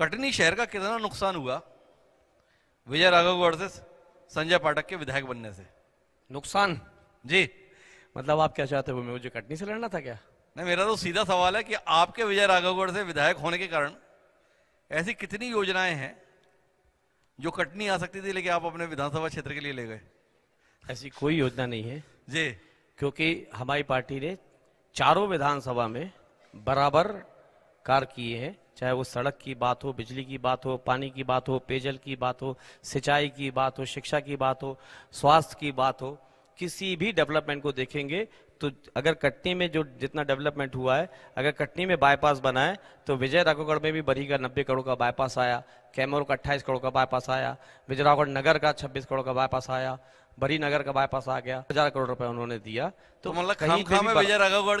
कटनी शहर का कितना नुकसान हुआ विजय राघवगढ़ से संजय पाठक के विधायक बनने से नुकसान जी मतलब आप क्या चाहते हो मुझे कटनी से लड़ना था क्या नहीं मेरा तो सीधा सवाल है कि आपके विजय राघवगढ़ से विधायक होने के कारण ऐसी कितनी योजनाएं हैं जो कटनी आ सकती थी लेकिन आप अपने विधानसभा क्षेत्र के लिए ले गए ऐसी कोई योजना नहीं है जी क्योंकि हमारी पार्टी ने चारों विधानसभा में बराबर कार्य किए हैं चाहे वो सड़क की बात हो बिजली की बात हो पानी की बात हो पेयजल की बात हो सिंचाई की बात हो शिक्षा की बात हो स्वास्थ्य की बात हो किसी भी डेवलपमेंट को देखेंगे तो अगर कटनी में जो जितना डेवलपमेंट हुआ है अगर कटनी में बाईपास बनाए तो विजय राघोगढ़ में भी बरी का नब्बे करोड़ का बाईपास आया कैमोर का अट्ठाईस करोड़ का बाईपास आया विजय राघोगढ़ नगर का छब्बीस करोड़ का बाईपास आया बरी नगर का बाईपास आ गया हजार करोड़ रुपए उन्होंने दिया तो, तो मतलब विजय राघोगढ़